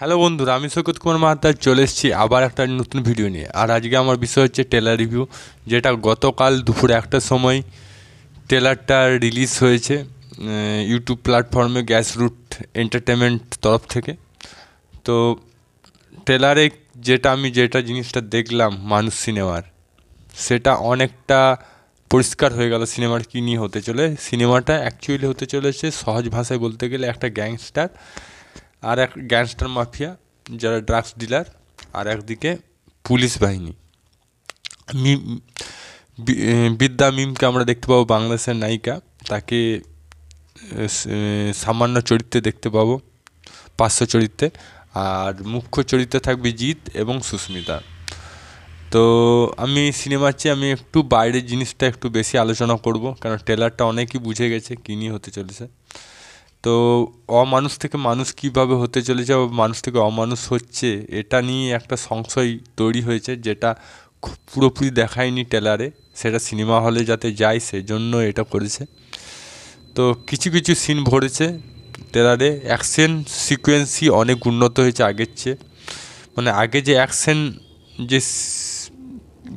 hello বন্ধুরা আমি সৈকত কুমার মাহাতার চলে এসেছি আবার একটা নতুন ভিডিও নিয়ে আর আজকে আমার বিষয় হচ্ছে টেলার রিভিউ যেটা গতকাল দুপুর একটার সময় টেলারটা রিলিজ হয়েছে ইউটিউব প্ল্যাটফর্মে গ্যাস রুট এন্টারটেনমেন্ট তরফ থেকে তো টেলারে যেটা আমি যেটা জিনিসটা দেখলাম মানুষ সিনেমার সেটা অনেকটা পরিষ্কার হয়ে গেল সিনেমার কী নিয়ে হতে চলে সিনেমাটা অ্যাকচুয়ালি হতে চলেছে সহজ ভাষায় বলতে গেলে একটা গ্যাংস্টার আর এক গ্যাংস্টার মাফিয়া যারা ড্রাগস ডিলার আর একদিকে পুলিশ বাহিনী মিম বিদ্যা মিমকে আমরা দেখতে পাবো বাংলাদেশের নায়িকা তাকে সামান্য চরিত্রে দেখতে পাবো পার্শ্ব চরিত্রে আর মুখ্য চরিত্রে থাকবে জিৎ এবং সুস্মিতা তো আমি সিনেমার চেয়ে আমি একটু বাইরের জিনিসটা একটু বেশি আলোচনা করব কারণ ট্রেলারটা অনেকই বুঝে গেছে কী নিয়ে হতে চলেছে তো অমানুষ থেকে মানুষ কীভাবে হতে চলেছে মানুষ থেকে অমানুষ হচ্ছে এটা নিয়ে একটা সংশয় তৈরি হয়েছে যেটা পুরোপুরি দেখায়নি টেলারে সেটা সিনেমা হলে যাতে যায় সেজন্য এটা করেছে তো কিছু কিছু সিন ভরেছে টেলারে অ্যাকশন সিকোয়েন্সই অনেক উন্নত হয়েছে আগের চেয়ে মানে আগে যে অ্যাকশন যে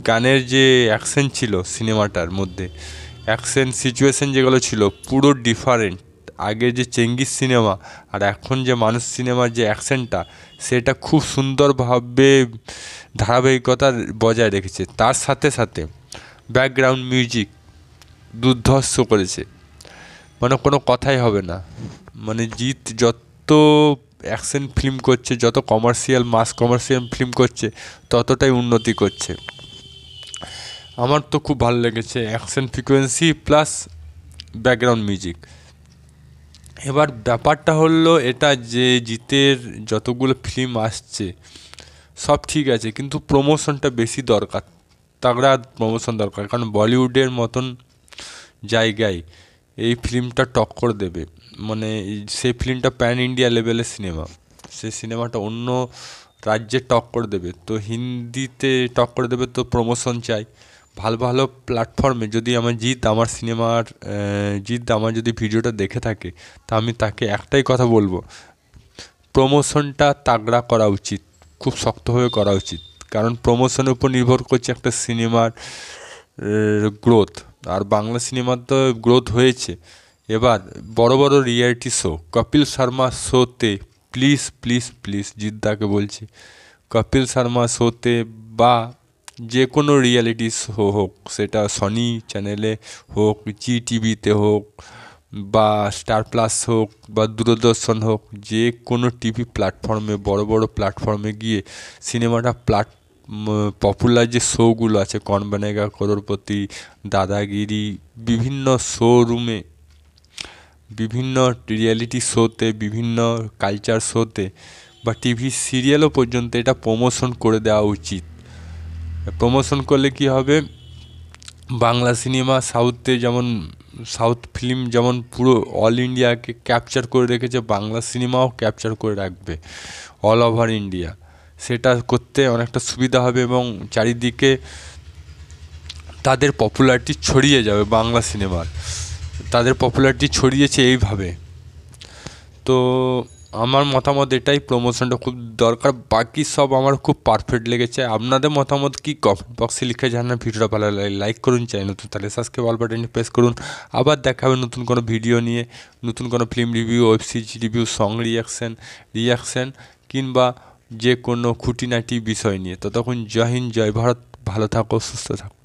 গানের যে অ্যাকশন ছিল সিনেমাটার মধ্যে অ্যাকশন সিচুয়েশন যেগুলো ছিল পুরো ডিফারেন্ট আগে যে চেঙ্গিস সিনেমা আর এখন যে মানুষ সিনেমার যে অ্যাকশনটা সেটা খুব সুন্দরভাবে ধারাবাহিকতা বজায় রেখেছে তার সাথে সাথে ব্যাকগ্রাউন্ড মিউজিক দুর্ধর্ষ করেছে মানে কোনো কথাই হবে না মানে জিৎ যত অ্যাকশন ফিল্ম করছে যত কমার্শিয়াল মাস কমার্শিয়াল ফিল্ম করছে ততটাই উন্নতি করছে আমার তো খুব ভালো লেগেছে action frequency plus background music এবার ব্যাপারটা হলো এটা যে জিতের যতগুলো ফিল্ম আসছে সব ঠিক আছে কিন্তু প্রমোশনটা বেশি দরকার তাগড়া প্রমোশন দরকার কারণ বলিউডের মতন জায়গায় এই ফিল্মটা টক্কর দেবে মানে সেই ফিল্মটা প্যান ইন্ডিয়া লেভেলের সিনেমা সে সিনেমাটা অন্য রাজ্যে টক্কর দেবে তো হিন্দিতে টক্কর দেবে তো প্রমোশন চাই ভালো ভালো প্ল্যাটফর্মে যদি আমার জিৎ আমার সিনেমার জিৎ আমার যদি ভিডিওটা দেখে থাকে তা আমি তাকে একটাই কথা বলবো প্রমোশনটা তাগড়া করা উচিত খুব শক্তভাবে করা উচিত কারণ প্রমোশনের উপর নির্ভর করছে একটা সিনেমার গ্রোথ আর বাংলা সিনেমার তো গ্রোথ হয়েছে এবার বড় বড় রিয়ালিটি শো কপিল শর্মা শোতে প্লিজ প্লিজ প্লিজ জিদ্দাকে বলছি কপিল শর্মা শোতে বা যে কোনো রিয়ালিটি শো হোক সেটা সনি চ্যানেলে হোক জি টিভিতে হোক বা স্টার প্লাস হোক বা দূরদর্শন হোক যে কোনো টিভি প্ল্যাটফর্মে বড় বড় প্ল্যাটফর্মে গিয়ে সিনেমাটা প্ল্যাট পপুলার যে শোগুলো আছে কন বানেগা করোরপতি দাদাগিরি বিভিন্ন শোরুমে বিভিন্ন রিয়ালিটি শোতে বিভিন্ন কালচার শোতে বা টিভি সিরিয়ালও পর্যন্ত এটা প্রমোশন করে দেওয়া উচিত প্রমোশন করলে কি হবে বাংলা সিনেমা সাউথে যেমন সাউথ ফিল্ম যেমন পুরো অল ইন্ডিয়াকে ক্যাপচার করে রেখেছে বাংলা সিনেমাও ক্যাপচার করে রাখবে অল ওভার ইন্ডিয়া সেটা করতে অনেকটা সুবিধা হবে এবং চারিদিকে তাদের পপুলারিটি ছড়িয়ে যাবে বাংলা সিনেমার তাদের পপুলারিটি ছড়িয়েছে এইভাবে তো আমার মতামত এটাই প্রমোশনটা খুব দরকার বাকি সব আমার খুব পারফেক্ট লেগেছে আপনাদের মতামত কি কমেন্ট বক্সে লিখে জানান ভিডিওটা ভালো লাগে লাইক করুন চ্যানেল নতুন তাহলে সাবস্ক্রাইব অল বাটনটি প্রেস করুন আবার দেখা হবে নতুন কোনো ভিডিও নিয়ে নতুন কোনো film review web series review song reaction reaction কিংবা যে কোনো খুঁটিনাটি বিষয় নিয়ে তো তখন জয় হিন্দ জয় ভারত ভালো থাকো সুস্থ থাকো